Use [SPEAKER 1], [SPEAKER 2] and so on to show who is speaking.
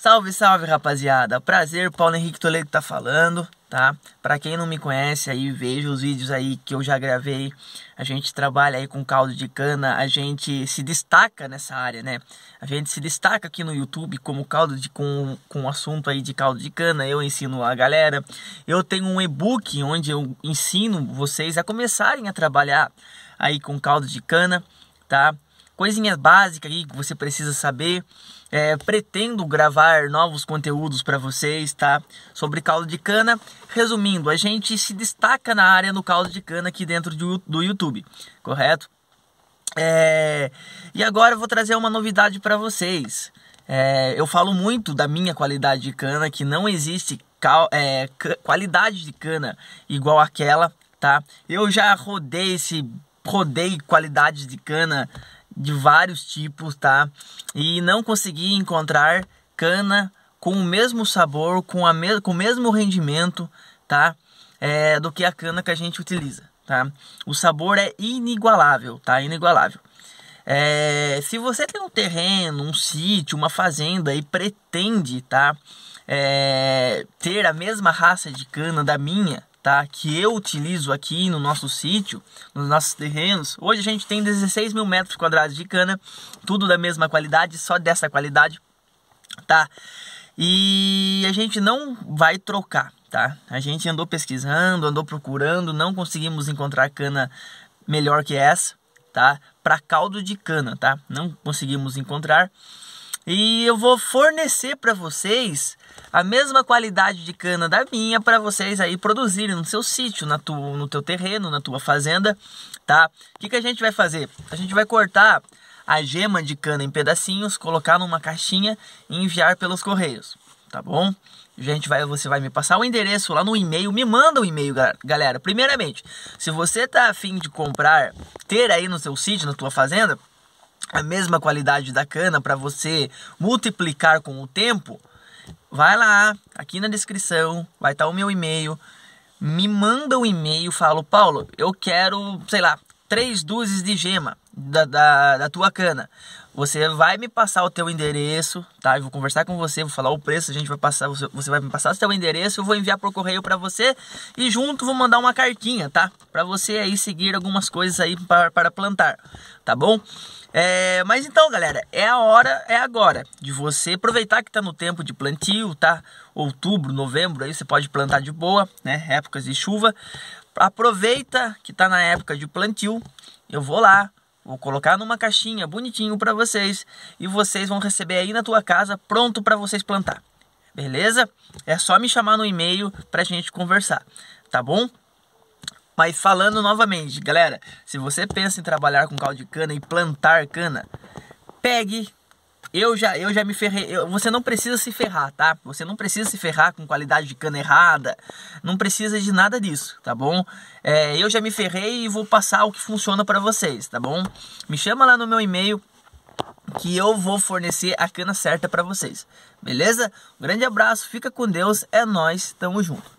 [SPEAKER 1] Salve, salve, rapaziada. Prazer, Paulo Henrique Toledo tá falando, tá? Para quem não me conhece aí, veja os vídeos aí que eu já gravei. A gente trabalha aí com caldo de cana, a gente se destaca nessa área, né? A gente se destaca aqui no YouTube como caldo de com com assunto aí de caldo de cana. Eu ensino a galera. Eu tenho um e-book onde eu ensino vocês a começarem a trabalhar aí com caldo de cana, tá? coisinhas básicas aí que você precisa saber. É, pretendo gravar novos conteúdos para vocês, tá? Sobre caldo de cana. Resumindo, a gente se destaca na área do caldo de cana aqui dentro do, do YouTube, correto? É, e agora eu vou trazer uma novidade para vocês. É, eu falo muito da minha qualidade de cana, que não existe cal, é, qualidade de cana igual aquela, tá? Eu já rodei esse rodei qualidade de cana de vários tipos, tá? E não consegui encontrar cana com o mesmo sabor, com, a me com o mesmo rendimento, tá? É, do que a cana que a gente utiliza, tá? O sabor é inigualável, tá? Inigualável. É, se você tem um terreno, um sítio, uma fazenda e pretende, tá? É, ter a mesma raça de cana da minha, tá? que eu utilizo aqui no nosso sítio, nos nossos terrenos. Hoje a gente tem 16 mil metros quadrados de cana, tudo da mesma qualidade, só dessa qualidade, tá? E a gente não vai trocar, tá? A gente andou pesquisando, andou procurando, não conseguimos encontrar cana melhor que essa, tá? Para caldo de cana, tá? Não conseguimos encontrar. E eu vou fornecer para vocês a mesma qualidade de cana da minha para vocês aí produzirem no seu sítio, na tu, no teu terreno, na tua fazenda, tá? O que, que a gente vai fazer? A gente vai cortar a gema de cana em pedacinhos, colocar numa caixinha e enviar pelos correios, tá bom? A gente vai, você vai me passar o endereço lá no e-mail, me manda o um e-mail, galera. Primeiramente, se você tá afim de comprar, ter aí no seu sítio, na tua fazenda, a mesma qualidade da cana para você multiplicar com o tempo, vai lá, aqui na descrição, vai estar tá o meu e-mail. Me manda um e-mail, falo, Paulo, eu quero, sei lá, três dúzias de gema da, da, da, tua cana. Você vai me passar o teu endereço, tá? Eu vou conversar com você, vou falar o preço, a gente vai passar, você, você vai me passar o teu endereço, eu vou enviar por correio para você e junto vou mandar uma cartinha, tá? Para você aí seguir algumas coisas aí para, para plantar, tá bom? É, mas então, galera, é a hora, é agora de você aproveitar que está no tempo de plantio, tá? Outubro, novembro, aí você pode plantar de boa, né? Épocas de chuva. Aproveita que está na época de plantio. Eu vou lá, Vou colocar numa caixinha bonitinho para vocês e vocês vão receber aí na tua casa pronto para vocês plantar. Beleza? É só me chamar no e-mail para gente conversar, tá bom? Mas falando novamente, galera, se você pensa em trabalhar com caldo de cana e plantar cana, pegue eu já, eu já me ferrei. Eu, você não precisa se ferrar, tá? Você não precisa se ferrar com qualidade de cana errada. Não precisa de nada disso, tá bom? É, eu já me ferrei e vou passar o que funciona para vocês, tá bom? Me chama lá no meu e-mail que eu vou fornecer a cana certa para vocês, beleza? Um grande abraço, fica com Deus, é nós, tamo junto.